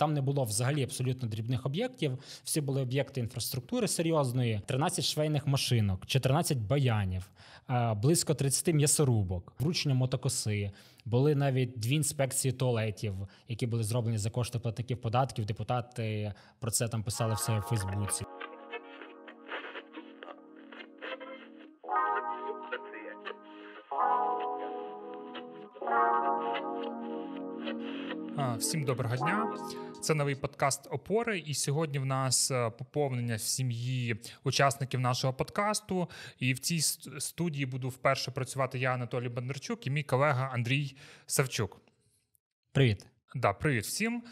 Там не було взагалі абсолютно дрібних об'єктів. Всі були об'єкти інфраструктури серйозної, 13 швейних машинок, 14 баянів, е, близько 30 м'ясорубок, вручення мотокоси. Були навіть дві інспекції туалетів, які були зроблені за кошти платників податків. Депутати про це там писали все в Фейсбуці. Всім доброго дня. Це новий подкаст опори. І сьогодні в нас е, поповнення в сім'ї учасників нашого подкасту. І в цій студії буду вперше працювати я, Анатолій Бондарчук, і мій колега Андрій Савчук. Привіт. Да, Привіт всім.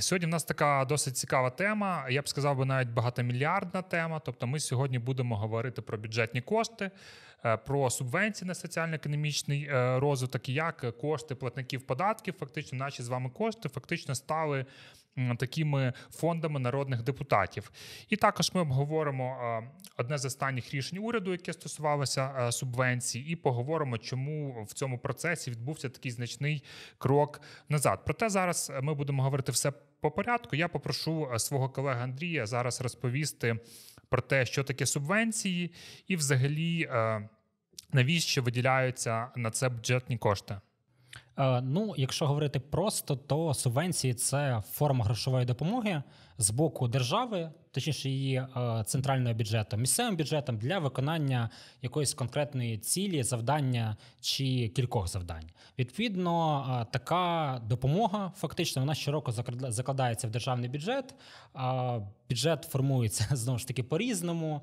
Сьогодні в нас така досить цікава тема. Я б сказав би навіть багатомільярдна тема. Тобто, ми сьогодні будемо говорити про бюджетні кошти. Е, про субвенції на соціально-економічний е, розвиток, як кошти платників податків, фактично наші з вами кошти, фактично стали такими фондами народних депутатів. І також ми обговоримо е, одне з останніх рішень уряду, яке стосувалося субвенцій, і поговоримо, чому в цьому процесі відбувся такий значний крок назад. Проте зараз ми будемо говорити все по порядку. Я попрошу свого колеги Андрія зараз розповісти про те, що таке субвенції, і взагалі е, навіщо виділяються на це бюджетні кошти. Е, ну, якщо говорити просто, то субвенції це форма грошової допомоги з боку держави точніше її е, центрального бюджету, місцевим бюджетом для виконання якоїсь конкретної цілі, завдання чи кількох завдань. Відповідно, е, така допомога фактично вона щороку закладається в державний бюджет. Бюджет формується знову ж таки по різному.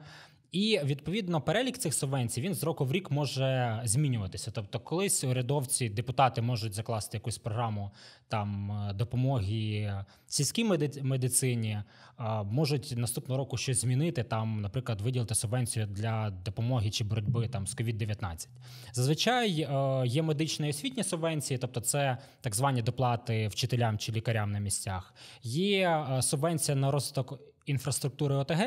І відповідно перелік цих субвенцій він з року в рік може змінюватися. Тобто, колись урядовці депутати можуть закласти якусь програму там е, допомоги сільській медицині, е, можуть наступного року щось змінити. Там, наприклад, виділити субвенцію для допомоги чи боротьби там з covid 19 Зазвичай е, є медичні і освітні субвенції, тобто це так звані доплати вчителям чи лікарям на місцях. Є субвенція на розвиток інфраструктури ОТГ.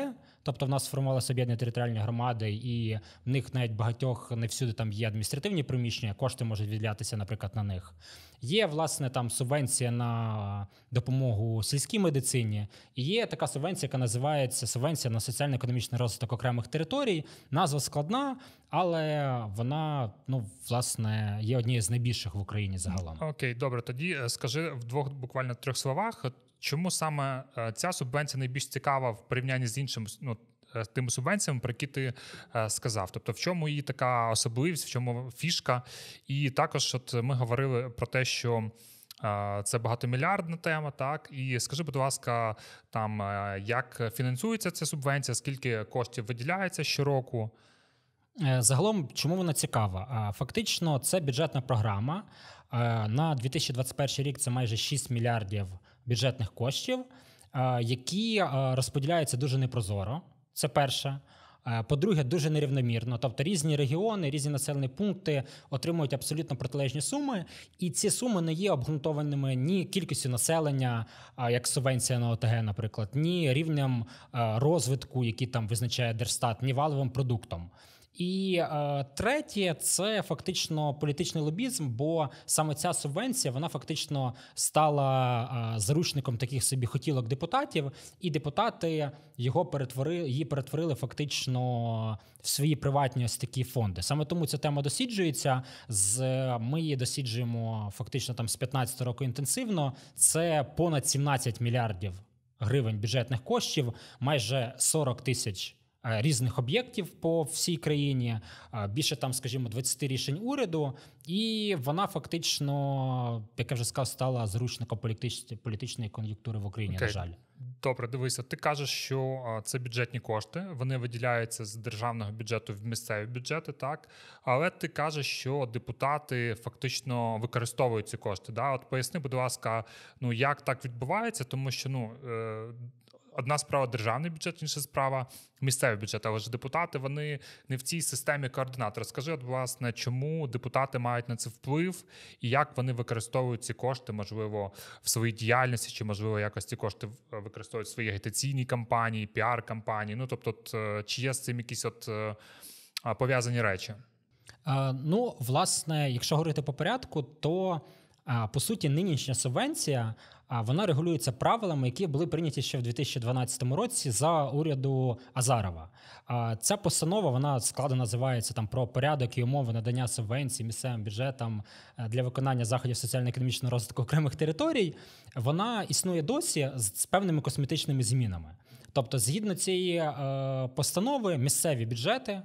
Тобто, в нас сформувалися об'єднані територіальні громади, і в них навіть багатьох не всюди там є адміністративні приміщення, кошти можуть відлятися, наприклад, на них. Є власне там субвенція на допомогу сільській медицині, і є така субвенція, яка називається субвенція на соціально-економічний розвиток окремих територій. Назва складна, але вона ну власне є однією з найбільших в Україні загалом. Окей, добре. Тоді е, скажи в двох буквально трьох словах, Чому саме е, ця субвенція найбільш цікава в порівнянні з іншим ну, е, тими субвенціями, про які ти е, сказав? Тобто, в чому її така особливість, в чому фішка? І також, от ми говорили про те, що це багатомільярдна тема, так і скажи, будь ласка, там як фінансується ця субвенція, скільки коштів виділяється щороку? Загалом, чому вона цікава? Фактично, це бюджетна програма. На 2021 рік це майже 6 мільярдів бюджетних коштів, е, які е, розподіляються дуже непрозоро. Це перше. Е, по-друге, дуже нерівномірно, тобто різні регіони, різні населені пункти отримують абсолютно протилежні суми, і ці суми не є обґрунтованими ні кількістю населення, як субвенція на ОТГ, наприклад, ні рівнем розвитку, який там визначає Держстат, ні валовим продуктом. І е, третє, це фактично політичний лобізм, бо саме ця субвенція вона фактично стала е, заручником таких собі хотілок депутатів, і депутати його перетворили, її перетворили фактично в свої приватні ось такі фонди. Саме тому ця тема досліджується. З ми її досліджуємо фактично там з 15 року інтенсивно. Це понад 17 мільярдів гривень бюджетних коштів, майже 40 тисяч. Е, різних об'єктів по всій країні, е, більше там, скажімо, 20 рішень уряду, і вона фактично, як я вже сказав, стала зручником політичної кон'юнктури в Україні. Okay. На жаль, добре, дивися. Ти кажеш, що це бюджетні кошти, вони виділяються з державного бюджету в місцеві бюджети, так але ти кажеш, що депутати фактично використовують ці кошти. Да, от поясни, будь ласка, ну як так відбувається, тому що ну е, одна справа державний бюджет, інша справа місцевий бюджет. Але ж депутати вони не в цій системі координатора. Скажи, от, власне, чому депутати мають на це вплив і як вони використовують ці кошти, можливо, в своїй діяльності, чи можливо якось ці кошти е, використовують в своїй агітаційній кампанії, піар кампанії. Ну тобто, от, е, чи є з цим якісь от е, пов'язані речі? А, ну, власне, якщо говорити по порядку, то по суті нинішня субвенція вона регулюється правилами, які були прийняті ще в 2012 році за уряду Азарова. Ця постанова вона складно називається там про порядок і умови надання субвенцій місцевим бюджетам е, для виконання заходів соціально-економічного розвитку окремих територій. Вона існує досі з певними косметичними змінами. Тобто, згідно цієї е, постанови, місцеві бюджети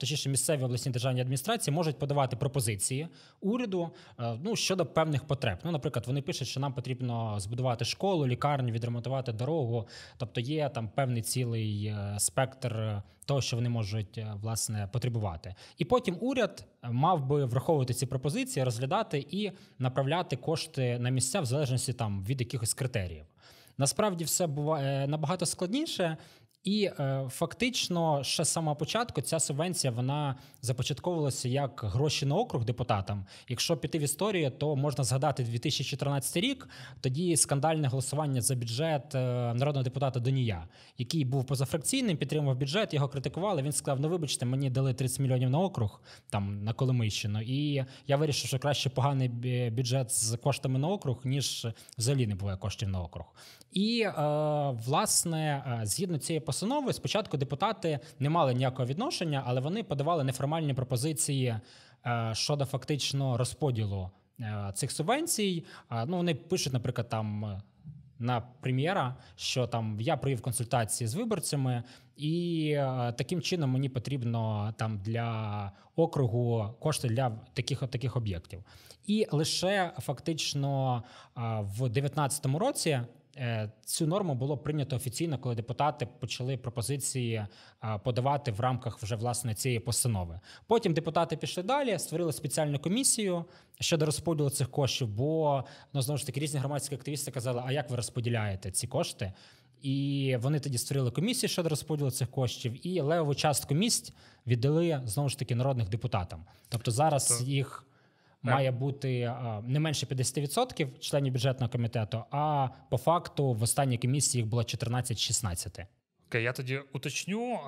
точніше місцеві обласні державні адміністрації можуть подавати пропозиції уряду е, ну щодо певних потреб. Ну, наприклад, вони пишуть, що нам потрібно збудувати школу, лікарню, відремонтувати дорогу. Тобто є там певний цілий е, спектр е, того, що вони можуть власне потребувати. І потім уряд мав би враховувати ці пропозиції, розглядати і направляти кошти на місця в залежності там від якихось критеріїв. Насправді все буває набагато складніше, і е, фактично, ще з самого початку ця субвенція вона започатковувалася як гроші на округ депутатам. Якщо піти в історію, то можна згадати 2014 рік. Тоді скандальне голосування за бюджет е, народного депутата Донія, який був позафракційним, підтримував бюджет, його критикували. Він сказав: Ну вибачте, мені дали 30 мільйонів на округ там на Коломийщину. І я вирішив, що краще поганий бюджет з коштами на округ, ніж взагалі не буває коштів на округ. І е, власне, е, згідно цієї постанови. Спочатку депутати не мали ніякого відношення, але вони подавали неформальні пропозиції е, щодо фактично розподілу е, цих субвенцій. Е, ну вони пишуть, наприклад, там. На прем'єра, що там я провів консультації з виборцями, і таким чином мені потрібно там для округу кошти для таких таких об'єктів. І лише фактично в 2019 році Е, цю норму було прийнято офіційно, коли депутати почали пропозиції е, подавати в рамках вже власне цієї постанови. Потім депутати пішли далі, створили спеціальну комісію щодо розподілу цих коштів. Бо ну знову ж таки різні громадські активісти казали: а як ви розподіляєте ці кошти? І вони тоді створили комісію щодо розподілу цих коштів, і левову частку місць віддали знову ж таки народних депутатам. Тобто зараз тобто їх так. має бути не менше 50% членів бюджетного комітету. А по факту в останній комісії їх було 14-16. Окей, я тоді уточню.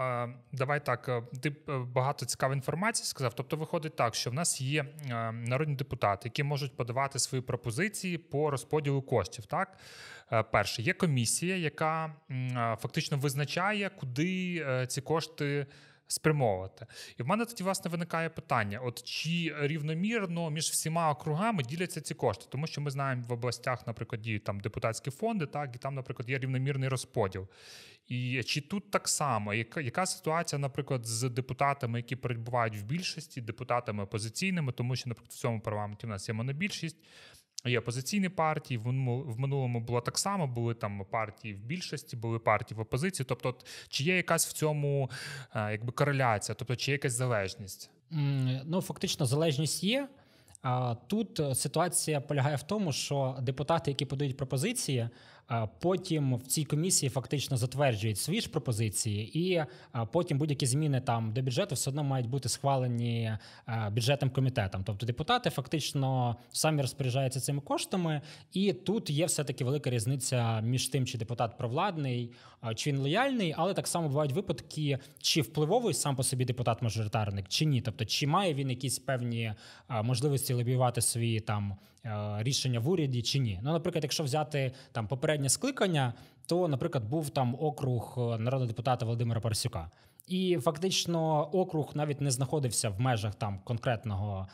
Давай так. Е, ти е, багато цікавої інформації сказав. Тобто, виходить так, що в нас є е, народні депутати, які можуть подавати свої пропозиції по розподілу коштів. Так, перше, є комісія, яка фактично визначає, куди ці кошти спрямовувати. І в мене тоді власне виникає питання: от чи рівномірно між всіма округами діляться ці кошти, тому що ми знаємо в областях, наприклад, діють там депутатські фонди, так і там, наприклад, є рівномірний розподіл. І чи тут так само, яка, яка ситуація, наприклад, з депутатами, які перебувають в більшості, депутатами опозиційними, тому що, наприклад, в цьому парламенті в нас є монобільшість. Є опозиційні партії, в минулому було так само, були там партії в більшості, були партії в опозиції. Тобто, чи є якась в цьому е, якби кореляція, тобто чи є якась залежність? Ну фактично, залежність є. А тут е, ситуація полягає в тому, що депутати, які подають пропозиції, Потім в цій комісії фактично затверджують свої ж пропозиції, і потім будь-які зміни там до бюджету все одно мають бути схвалені е, бюджетним комітетом. Тобто депутати фактично самі розпоряджаються цими коштами, і тут є все таки велика різниця між тим, чи депутат провладний, чи він лояльний, але так само бувають випадки, чи впливовий сам по собі депутат-мажоритарник, чи ні. Тобто, чи має він якісь певні можливості лобіювати свої там. Е, рішення в уряді чи ні. Ну, наприклад, якщо взяти там попереднє скликання, то, наприклад, був там округ е, народного депутата Володимира Парсюка, І фактично округ навіть не знаходився в межах там конкретного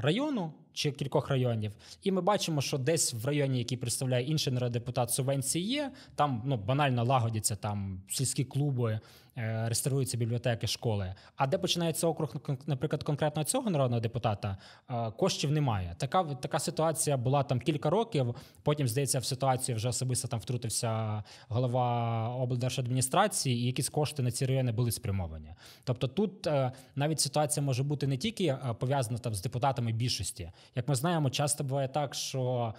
району чи кількох районів, і ми бачимо, що десь в районі, який представляє інший народепутат, субвенції є. Там ну банально лагодяться там сільські клуби, е, реставруються бібліотеки, школи. А де починається округ, наприклад, конкретно цього народного депутата е, коштів немає. Така така ситуація була там кілька років. Потім здається, в ситуацію вже особисто там втрутився голова облдержадміністрації, і якісь кошти на ці райони були спрямовані. Тобто, тут е, навіть ситуація може бути не тільки пов'язана там з депутатами більшості. Як ми знаємо, часто буває так, що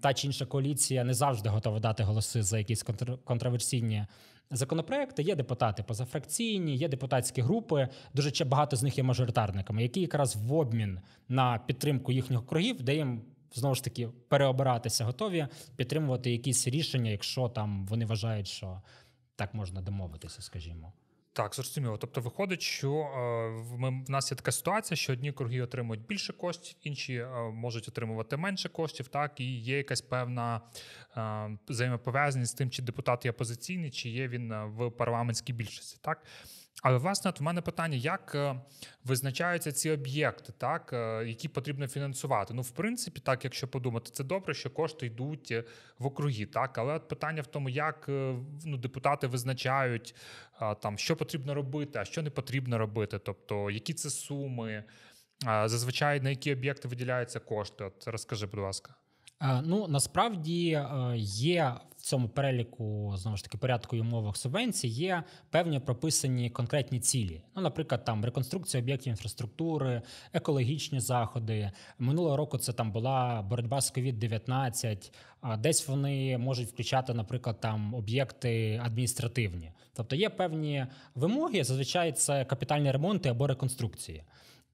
та чи інша коаліція не завжди готова дати голоси за якісь контроверсійні законопроекти. Є депутати позафракційні, є депутатські групи. Дуже багато з них є мажоритарниками, які якраз в обмін на підтримку їхніх кругів, де їм. Знову ж таки переобиратися, готові підтримувати якісь рішення, якщо там вони вважають, що так можна домовитися, скажімо. Так, зрозуміло. Тобто виходить, що е, ми в нас є така ситуація, що одні круги отримують більше коштів, інші е, можуть отримувати менше коштів. Так і є якась певна е, взаємопов'язаність з тим, чи депутат є опозиційний, чи є він в парламентській більшості. Так але власне от в мене питання, як е, визначаються ці об'єкти, так е, які потрібно фінансувати? Ну, в принципі, так, якщо подумати, це добре, що кошти йдуть е, в округі, так але от питання в тому, як ну, депутати визначають там, що потрібно робити, а що не потрібно робити, тобто які це суми, зазвичай на які об'єкти виділяються кошти? От розкажи, будь ласка. Ну насправді є цьому переліку знову ж таки порядку і умовах субвенцій є певні прописані конкретні цілі. Ну, наприклад, там реконструкція об'єктів інфраструктури, екологічні заходи. Минулого року це там була боротьба з covid 19 десь вони можуть включати, наприклад, там об'єкти адміністративні. Тобто є певні вимоги. Зазвичай це капітальні ремонти або реконструкції.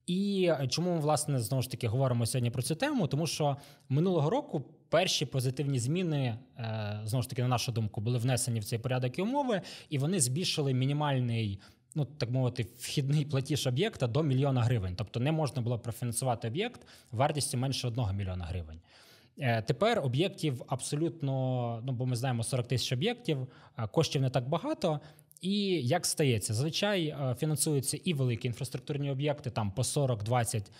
І чому ми власне знову ж таки говоримо сьогодні про цю тему? Тому що минулого року перші позитивні зміни е, знову ж таки на нашу думку були внесені в цей порядок і умови, і вони збільшили мінімальний. Ну, так мовити, вхідний платіж об'єкта до мільйона гривень, тобто не можна було профінансувати об'єкт вартістю менше одного мільйона гривень. Е, тепер об'єктів абсолютно, ну бо ми знаємо 40 тисяч об'єктів, коштів не так багато. І як стається, зазвичай е, фінансуються і великі інфраструктурні об'єкти, там по 40, 20,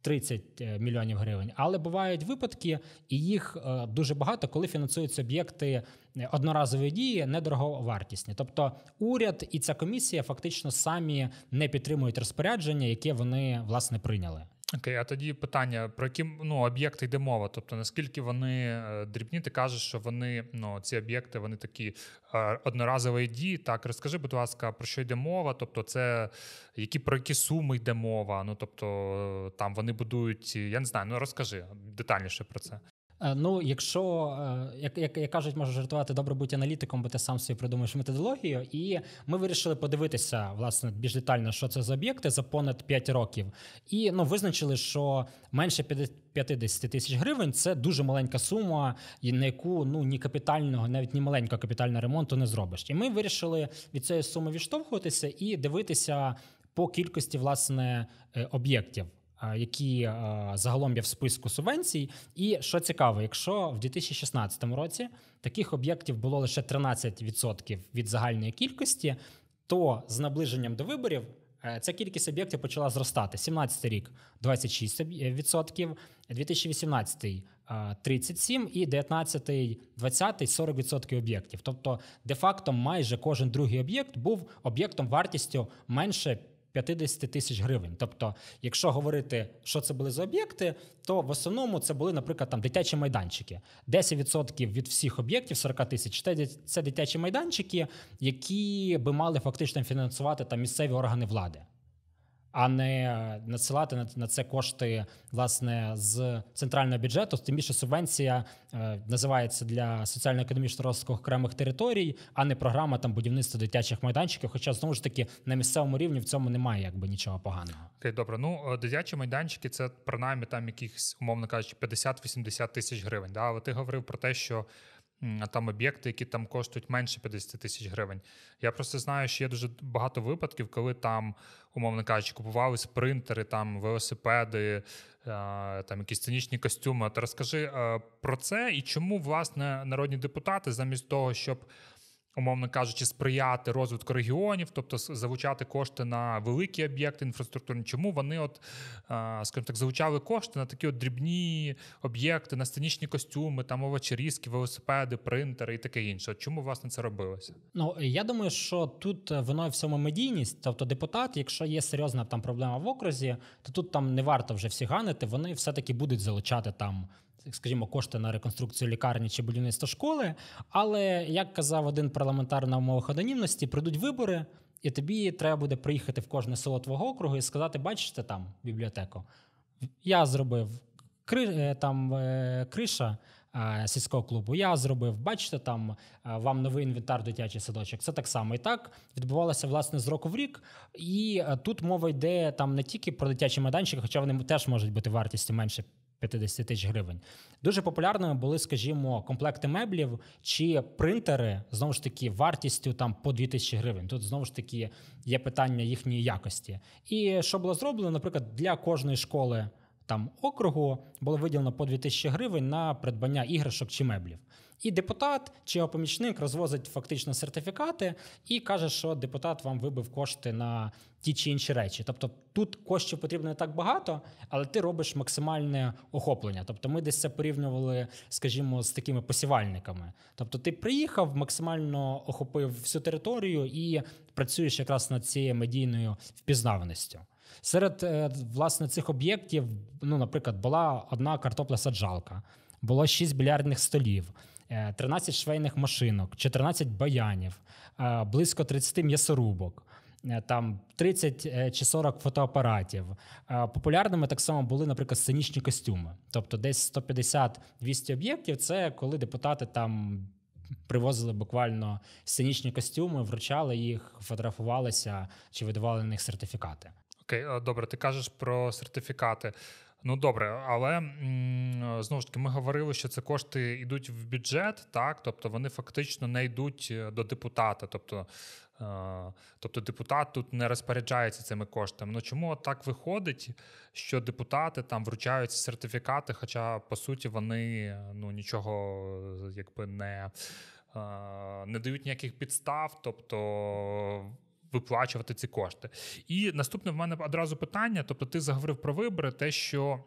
30 мільйонів гривень, але бувають випадки, і їх е, дуже багато, коли фінансуються об'єкти е, одноразової дії, недороговартісні. Тобто уряд і ця комісія фактично самі не підтримують розпорядження, яке вони власне прийняли. Окей, а тоді питання про які ну, об'єкти йде мова? Тобто наскільки вони е, дрібні? Ти кажеш, що вони ну ці об'єкти вони такі е, одноразові дії. Так, розкажи, будь ласка, про що йде мова? Тобто, це які про які суми йде мова? Ну тобто там вони будують, я не знаю, ну розкажи детальніше про це. Е, ну, якщо е, як, як, як кажуть, може жартувати добре бути аналітиком, бо ти сам собі придумаєш методологію. І ми вирішили подивитися власне більш детально, що це за об'єкти за понад 5 років, і ну визначили, що менше 50 тисяч гривень це дуже маленька сума, і на яку ну ні капітального, навіть ні маленького капітального ремонту не зробиш. І ми вирішили від цієї суми відштовхуватися і дивитися по кількості власне е, об'єктів. Е, які е, загалом є в списку субвенцій. І що цікаво, якщо в 2016 році таких об'єктів було лише 13% від загальної кількості, то з наближенням до виборів. Е, ця кількість об'єктів почала зростати. 17 рік 26%, 2018 37 і 19 20 40% об'єктів. Тобто, де-факто майже кожен другий об'єкт був об'єктом вартістю менше 50 тисяч гривень. Тобто, якщо говорити, що це були за об'єкти, то в основному це були, наприклад, там дитячі майданчики. 10% від всіх об'єктів 40 тисяч це дитячі майданчики, які би мали фактично фінансувати там місцеві органи влади а не е, надсилати на це кошти власне з центрального бюджету. Тим більше субвенція е, називається для соціально-економічного розвитку окремих територій, а не програма там будівництва дитячих майданчиків. Хоча знову ж таки на місцевому рівні в цьому немає якби нічого поганого. Окей, добре. Ну е, дитячі майданчики це принаймні там якихось, умовно кажучи, 50-80 тисяч гривень. Да? Але ти говорив про те, що там об'єкти, які там коштують менше 50 тисяч гривень. Я просто знаю, що є дуже багато випадків, коли там, умовно кажучи, купувалися принтери, там велосипеди, е, там якісь цинічні костюми. От розкажи е, про це і чому власне народні депутати замість того, щоб умовно кажучи, сприяти розвитку регіонів, тобто залучати кошти на великі об'єкти інфраструктурні. Чому вони, от, е, скажімо так, залучали кошти на такі от дрібні об'єкти, на сценічні костюми, там овочерізки, велосипеди, принтери і таке інше? Чому власне це робилося? Ну я думаю, що тут е, воно в цьому медійність, тобто депутат, якщо є серйозна там проблема в окрузі, то тут там не варто вже всі ганити, вони все таки будуть залучати там скажімо, кошти на реконструкцію лікарні чи будівництво школи. Але як казав один парламентар на умовах анонімності, прийдуть вибори, і тобі треба буде приїхати в кожне село твого округу і сказати: бачите там бібліотеку? Я зробив кри... Е, там е, криша. Е, сільського клубу я зробив, бачите, там вам новий інвентар дитячий садочок. Це так само і так відбувалося власне з року в рік. І тут мова йде там не тільки про дитячі майданчики, хоча вони теж можуть бути вартістю менше 50 тисяч гривень. Дуже популярними були, скажімо, комплекти меблів чи принтери знову ж таки вартістю там по 2 тисячі гривень. Тут знову ж таки є питання їхньої якості. І що було зроблено, наприклад, для кожної школи там округу було виділено по 2 тисячі гривень на придбання іграшок чи меблів. І депутат чи його помічник розвозить фактично сертифікати і каже, що депутат вам вибив кошти на ті чи інші речі. Тобто тут коштів потрібно не так багато, але ти робиш максимальне охоплення. Тобто, ми десь це порівнювали, скажімо, з такими посівальниками. Тобто, ти приїхав, максимально охопив всю територію і працюєш якраз над цією медійною впізнаваністю. Серед е, власне цих об'єктів, ну, наприклад, була одна картопля саджалка, було шість білярдних столів. 13 е, швейних машинок, 14 баянів, е, близько 30 м'ясорубок. Е, там 30 чи 40 фотоапаратів популярними так само були, наприклад, сценічні костюми. Тобто, десь 150-200 об'єктів. Це коли депутати там привозили буквально сценічні костюми, вручали їх, фотографувалися чи видавали на них сертифікати. Окей, добре, ти кажеш про сертифікати. Ну добре, але м, знову ж таки ми говорили, що це кошти йдуть в бюджет, так тобто вони фактично не йдуть е, до депутата. Тобто, е, тобто депутат тут не розпоряджається цими коштами. Ну чому так виходить, що депутати там вручають сертифікати? Хоча по суті вони ну нічого е, якби не, не дають ніяких підстав, тобто виплачувати ці кошти. І наступне в мене одразу питання: тобто, ти заговорив про вибори, те, що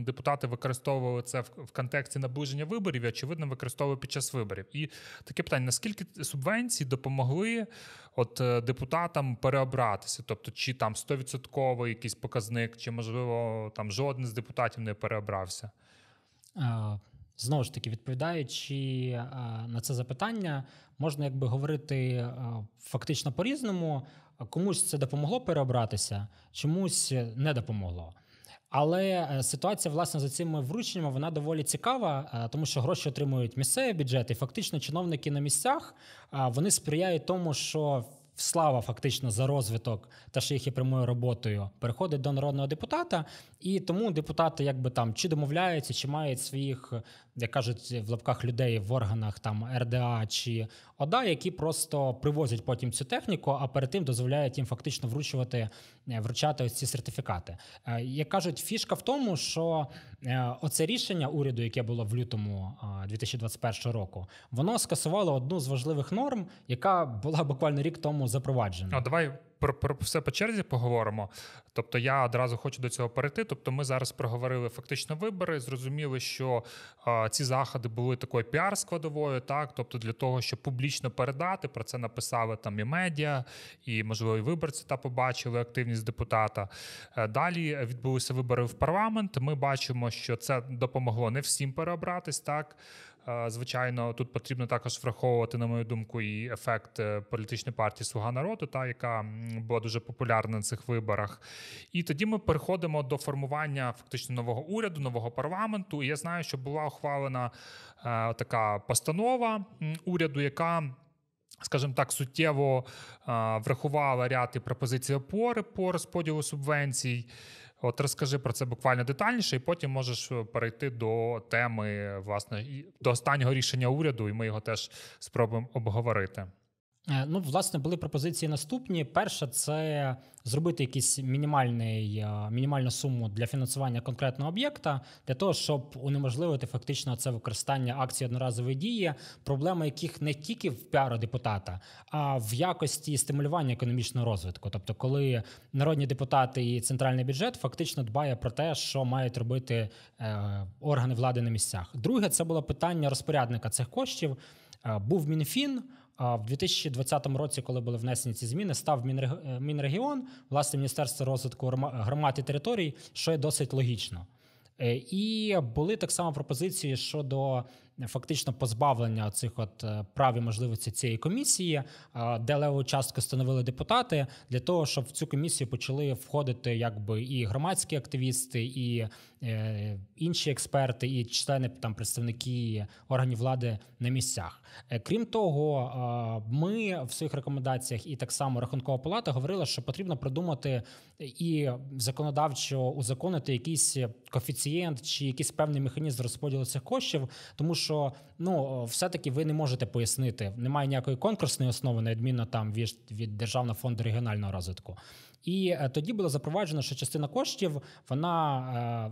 депутати використовували це в контексті наближення виборів, і очевидно, використовували під час виборів. І таке питання: наскільки субвенції допомогли от е, депутатам переобратися? Тобто, чи там стовідсотковий якийсь показник, чи можливо там жоден з депутатів не переобрався? Uh. Знову ж таки, відповідаючи е, на це запитання, можна якби говорити е, фактично по-різному, комусь це допомогло переобратися, чомусь не допомогло. Але е, ситуація власне за цими врученнями вона доволі цікава, тому що гроші отримують місцеві бюджети. І фактично чиновники на місцях вони сприяють тому, що Слава фактично за розвиток та їх шихи прямою роботою переходить до народного депутата, і тому депутати, якби там чи домовляються, чи мають своїх, як кажуть в лапках людей в органах там РДА чи ОДА, які просто привозять потім цю техніку, а перед тим дозволяють їм фактично вручувати е, вручати ось ці сертифікати. Е, як кажуть, фішка в тому, що е, оце рішення уряду, яке було в лютому 2021 року, воно скасувало одну з важливих норм, яка була буквально рік тому запроваджена. А давай про про все по черзі поговоримо. Тобто, я одразу хочу до цього перейти. Тобто, ми зараз проговорили фактично вибори, зрозуміли, що е, ці заходи були такою піар-складовою, так тобто для того, щоб публічно передати про це написали там і медіа, і можливо і виборці та побачили активність депутата. Е, далі відбулися вибори в парламент. Ми бачимо, що це допомогло не всім переобратись, так Звичайно, тут потрібно також враховувати, на мою думку, і ефект е, політичної партії Слуга народу, та яка була дуже популярна на цих виборах. І тоді ми переходимо до формування фактично нового уряду, нового парламенту. І я знаю, що була ухвалена е, така постанова уряду, яка Скажімо так, суттєво а, е, врахувала ряд і пропозицій опори по розподілу субвенцій. От розкажи про це буквально детальніше, і потім можеш е, перейти до теми, власне, до останнього рішення уряду, і ми його теж спробуємо обговорити. Е, ну, власне, були пропозиції наступні. Перша це зробити якийсь мінімальний е, мінімальну суму для фінансування конкретного об'єкта для того, щоб унеможливити фактично це використання акції одноразової дії, проблема яких не тільки в піару депутата, а в якості стимулювання економічного розвитку. Тобто, коли народні депутати і центральний бюджет фактично дбає про те, що мають робити е, органи влади на місцях. Друге, це було питання розпорядника цих коштів. Був мінфін. А в 2020 році, коли були внесені ці зміни, став е, Мінрегіон, власне міністерство розвитку громад і територій, що є досить логічно. Е, і були так само пропозиції щодо фактично позбавлення цих от е, прав і можливості цієї комісії, е, де леву частку становили депутати для того, щоб в цю комісію почали входити якби і громадські активісти, і е, інші експерти, і члени там представники органів влади на місцях. Крім того, ми в своїх рекомендаціях і так само рахункова палата говорила, що потрібно придумати і законодавчо узаконити якийсь коефіцієнт чи якийсь певний механізм розподілу цих коштів, тому що що ну все-таки ви не можете пояснити, немає ніякої конкурсної основи, на відміну там від, від Державного фонду регіонального розвитку. І е, тоді було запроваджено, що частина коштів вона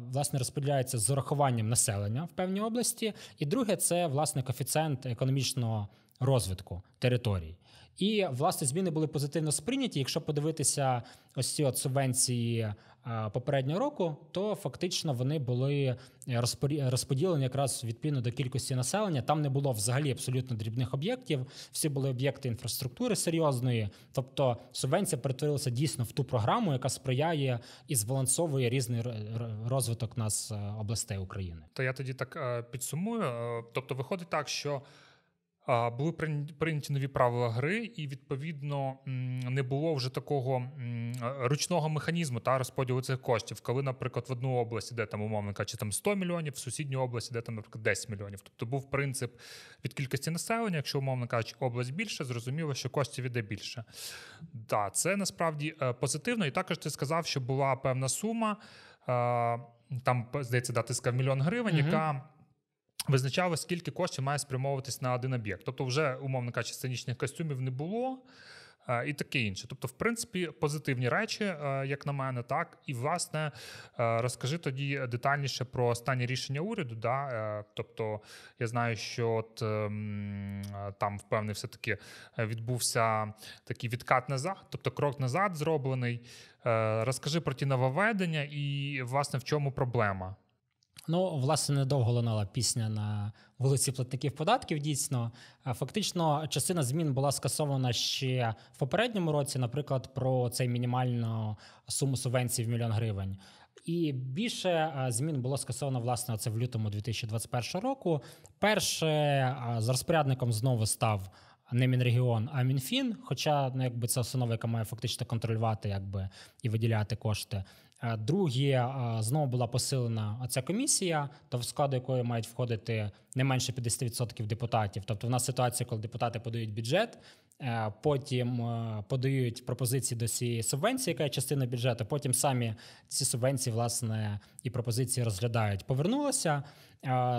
е, власне розподіляється з урахуванням населення в певній області, і друге це власне коефіцієнт економічного розвитку територій. І власне зміни були позитивно сприйняті. Якщо подивитися ось ці от субвенції Е, попереднього року, то фактично вони були е, розподілені якраз відповідно до кількості населення. Там не було взагалі абсолютно дрібних об'єктів. Всі були об'єкти інфраструктури серйозної. Тобто субвенція перетворилася дійсно в ту програму, яка сприяє і збалансовує різний розвиток нас е, областей України. То я тоді так підсумую. Тобто, виходить так, що. Були прийняті нові правила гри, і відповідно не було вже такого ручного механізму та розподілу цих коштів, коли, наприклад, в одну область іде там умовно кажучи, там 100 мільйонів, в сусідню область іде там наприклад 10 мільйонів. Тобто був принцип від кількості населення. Якщо умовно кажучи, область більше, зрозуміло, що коштів іде більше. Да, це насправді е, позитивно. І також ти сказав, що була певна сума е, там, здається, да, ти сказав мільйон гривень, угу. яка. Визначало скільки коштів має спрямовуватись на один об'єкт. Тобто, вже умовно кажучи, сценічних костюмів не було. Е, і таке інше, тобто, в принципі, позитивні речі, е, як на мене, так і власне е, розкажи тоді детальніше про останні рішення уряду. Да? Тобто, я знаю, що от ем, там впевнений, все таки відбувся такий відкат назад, тобто крок назад зроблений. Розкажи про ті нововведення і власне в чому проблема. Ну, власне, недовго лунала пісня на вулиці платників податків. Дійсно, е, фактично, частина змін була скасована ще в попередньому році, наприклад, про цей мінімальну суму субвенцій в мільйон гривень. І більше е, змін було скасовано власне це в лютому 2021 року. Перше е, з розпорядником знову став. Не Мінрегіон, а мінфін, хоча ну, якби це установа, яка має фактично контролювати, якби і виділяти кошти. Е, Друге, знову була посилена ця комісія, то в складу якої мають входити не менше 50% депутатів. Тобто, в нас ситуація, коли депутати подають бюджет, е, потім е, подають пропозиції до цієї субвенції, яка є частина бюджету. Потім самі ці субвенції, власне, і пропозиції розглядають. Повернулася.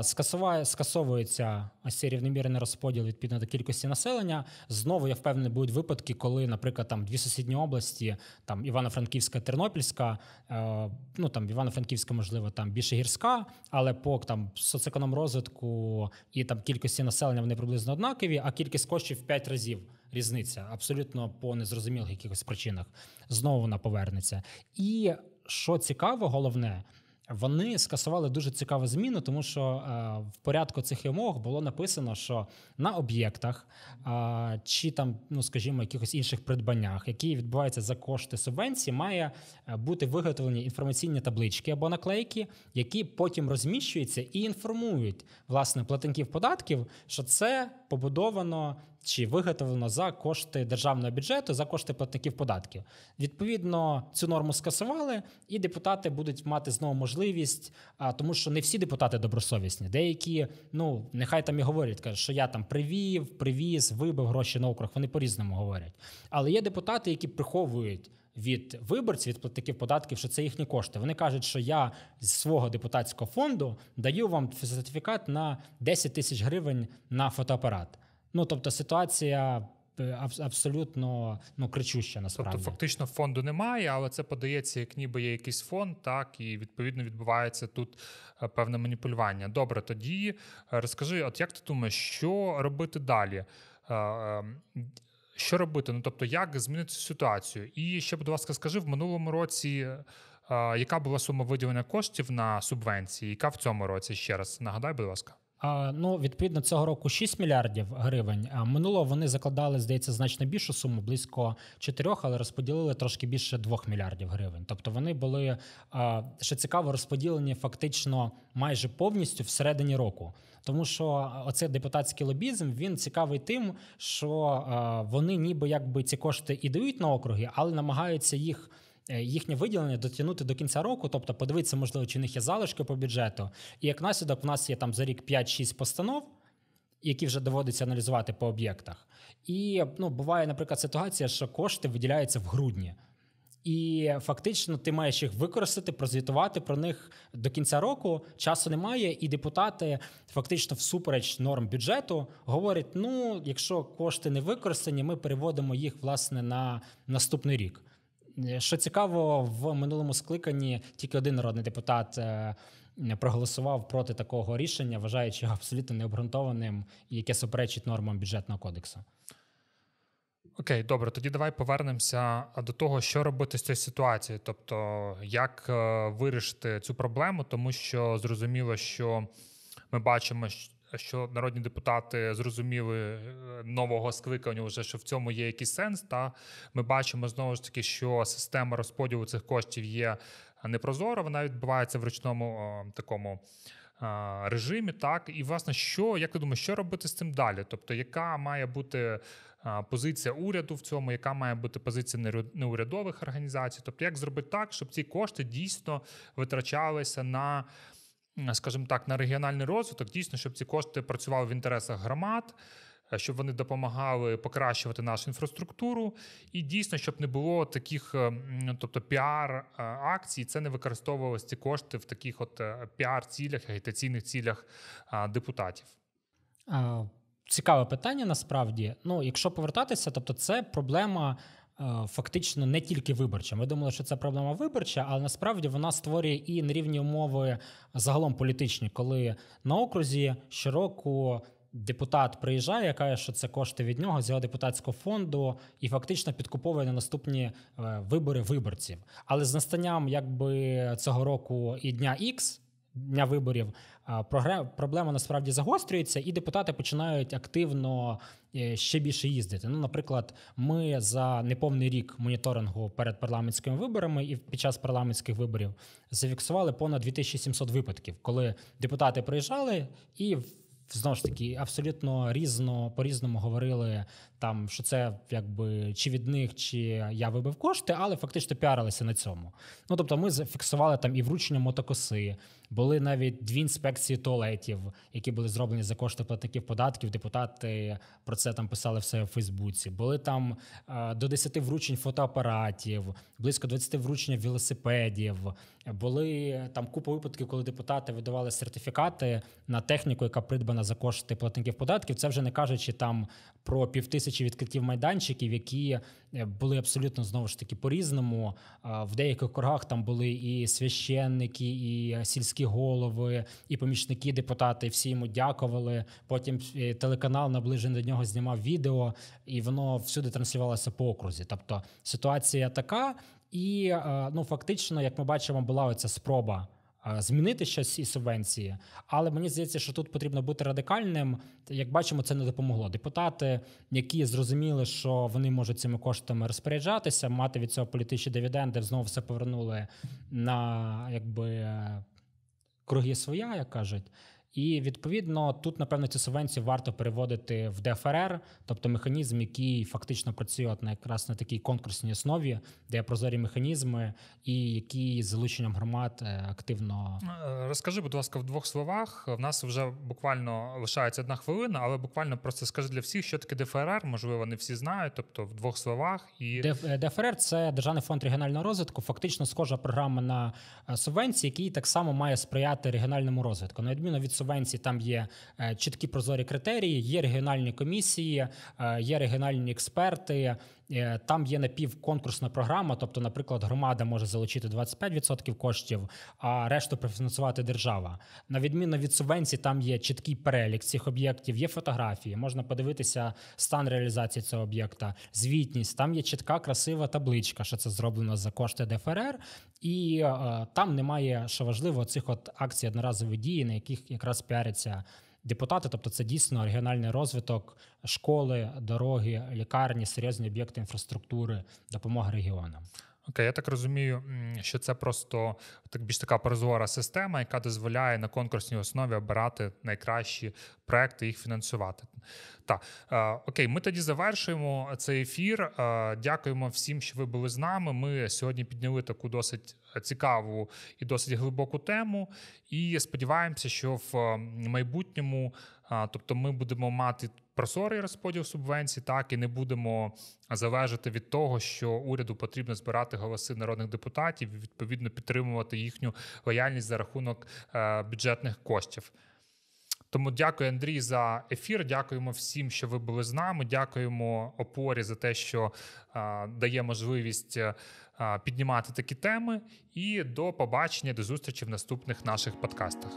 Скасуває, скасовується ось цей рівномірний розподіл відповідно до кількості населення. Знову я впевнений, будуть випадки, коли, наприклад, там дві сусідні області, там Івано-Франківська, Тернопільська, е, ну там Івано-Франківська, можливо, там більше гірська, але по там соцеконом розвитку і там кількості населення вони приблизно однакові, а кількість коштів в п'ять разів. Різниця абсолютно по незрозумілих якихось причинах знову вона повернеться. І що цікаво, головне. Вони скасували дуже цікаву зміну, тому що е, в порядку цих вимог було написано, що на об'єктах чи там, ну скажімо, якихось інших придбаннях, які відбуваються за кошти субвенції, має е, бути виготовлені інформаційні таблички або наклейки, які потім розміщуються і інформують власне платників податків, що це побудовано чи виготовлено за кошти державного бюджету, за кошти платників податків. Відповідно, цю норму скасували, і депутати будуть мати знову можливість, а тому, що не всі депутати добросовісні. Деякі, ну нехай там і говорять, кажуть, що я там привів, привіз, вибив гроші на округ. Вони по різному говорять. Але є депутати, які приховують від виборців, від платників податків, що це їхні кошти. Вони кажуть, що я з свого депутатського фонду даю вам сертифікат на 10 тисяч гривень на фотоапарат. Ну тобто ситуація. Е, абсолютно ну кричуща тобто насправді. Тобто фактично фонду немає, але це подається, як ніби є якийсь фонд, так і відповідно відбувається тут е, певне маніпулювання. Добре, тоді е, розкажи, от як ти думаєш, що робити далі? Ем, що робити? Ну тобто, як змінити цю ситуацію? І ще, будь ласка, скажи в минулому році, яка була сума виділення коштів на субвенції? Яка в цьому році ще раз? Нагадай, будь ласка. Ну, відповідно, цього року 6 мільярдів гривень. А Минуло вони закладали, здається, значно більшу суму, близько 4, але розподілили трошки більше 2 мільярдів гривень. Тобто вони були ще цікаво розподілені фактично майже повністю всередині року. Тому що оцей депутатський лобізм він цікавий тим, що вони ніби якби ці кошти і дають на округи, але намагаються їх. Е, їхнє виділення дотягнути до кінця року, тобто подивитися, можливо, чи в них є залишки по бюджету. І як наслідок, в нас є там за рік 5-6 постанов. Які вже доводиться аналізувати по об'єктах, і ну буває, наприклад, ситуація, що кошти виділяються в грудні, і фактично ти маєш їх використати, прозвітувати про них до кінця року. Часу немає, і депутати фактично всупереч норм бюджету говорять: ну, якщо кошти не використані, ми переводимо їх власне на наступний рік. Що цікаво, в минулому скликанні тільки один народний депутат е, проголосував проти такого рішення, вважаючи його абсолютно необґрунтованим, яке суперечить нормам бюджетного кодексу. Окей, добре, тоді давай повернемося до того, що робити з цією ситуацією, тобто як е, вирішити цю проблему, тому що зрозуміло, що ми бачимо, що народні депутати зрозуміли е, нового скликання, вже що в цьому є якийсь сенс. Та ми бачимо знову ж таки, що система розподілу цих коштів є непрозора, вона відбувається в ручному такому. Режимі, так і власне, що як ти думаєш, що робити з цим далі? Тобто, яка має бути позиція уряду в цьому, яка має бути позиція неурядових організацій? Тобто, як зробити так, щоб ці кошти дійсно витрачалися на Е, скажімо так, на регіональний розвиток, дійсно, щоб ці кошти працювали в інтересах громад. Е, щоб вони допомагали покращувати нашу інфраструктуру, і дійсно, щоб не було таких, е, тобто піар-акцій, це не використовувалося ці кошти в таких от піар-цілях, агітаційних цілях депутатів. Цікаве питання насправді. Ну, якщо повертатися, тобто це проблема Е, фактично не тільки виборча. Ми думали, що це проблема виборча, але насправді вона створює і на рівні умови загалом політичні, коли на окрузі щороку. Депутат приїжджає, яка що це кошти від нього з його депутатського фонду, і фактично підкуповує на наступні е, вибори виборців. Але з настанням якби цього року і дня ікс дня виборів проблема насправді загострюється, і депутати починають активно е, ще більше їздити. Ну, наприклад, ми за неповний рік моніторингу перед парламентськими виборами і під час парламентських виборів зафіксували понад 2700 випадків, коли депутати приїжджали і знову ж таки абсолютно різно по різному говорили там що це якби чи від них, чи я вибив кошти, але фактично піарилися на цьому. Ну тобто, ми зафіксували там і вручення мотокоси, були навіть дві інспекції туалетів, які були зроблені за кошти платників податків. Депутати про це там писали все в Фейсбуці. Були там е, до 10 вручень фотоапаратів, близько 20 вручень велосипедів. Були там купа випадків, коли депутати видавали сертифікати на техніку, яка придбана за кошти платників податків. Це вже не кажучи там про півтисячі відкриттів майданчиків, які е, були абсолютно знову ж таки по-різному. В деяких коргах там були і священники, і сільські голови, і помічники, депутати. Всі йому дякували. Потім е, телеканал наближений до нього знімав відео, і воно всюди транслювалося по окрузі. Тобто ситуація така, і е, ну фактично, як ми бачимо, була оця спроба. Е, змінити щось і субвенції. Але мені здається, що тут потрібно бути радикальним. Як бачимо, це не допомогло. Депутати, які зрозуміли, що вони можуть цими коштами розпоряджатися, мати від цього політичні дивіденди, знову все повернули на якби круги своя, як кажуть. І відповідно тут, напевно, цю субвенцію варто переводити в ДФРР, тобто механізм, який фактично працює от на якраз на такій конкурсній основі, де прозорі механізми, і які з залученням громад е, активно е, розкажи, будь ласка, в двох словах. В нас вже буквально лишається одна хвилина, але буквально просто скажи для всіх, що таке ДФРР. Можливо, не всі знають. Тобто, в двох словах і е, ДФРР це державний фонд регіонального розвитку. Фактично схожа програма на субвенції, який так само має сприяти регіональному розвитку, на відміну від субвенцій там є е, чіткі прозорі критерії, є регіональні комісії, е, є регіональні експерти, Е, там є напівконкурсна програма, тобто, наприклад, громада може залучити 25% коштів, а решту профінансувати держава. На відміну від субвенції, там є чіткий перелік цих об'єктів, є фотографії, можна подивитися стан реалізації цього об'єкта, звітність. Там є чітка, красива табличка, що це зроблено за кошти ДФРР, і е, там немає що важливо цих от акцій одноразової дії, на яких якраз піариться депутати, тобто це дійсно регіональний розвиток школи, дороги, лікарні, серйозні об'єкти інфраструктури, допомога регіонам. Окей, я так розумію, що це просто так більш така прозора система, яка дозволяє на конкурсній основі обирати найкращі проекти і їх фінансувати. Так, е, окей, ми тоді завершуємо цей ефір. Е, дякуємо всім, що ви були з нами. Ми сьогодні підняли таку досить цікаву і досить глибоку тему. І сподіваємося, що в майбутньому, е, тобто, ми будемо мати. Просорий розподіл субвенцій, так і не будемо залежати від того, що уряду потрібно збирати голоси народних депутатів і відповідно підтримувати їхню лояльність за рахунок е, бюджетних коштів. Тому дякую, Андрій, за ефір. Дякуємо всім, що ви були з нами. Дякуємо опорі за те, що а, е, дає можливість а, е, піднімати такі теми. І до побачення, до зустрічі в наступних наших подкастах.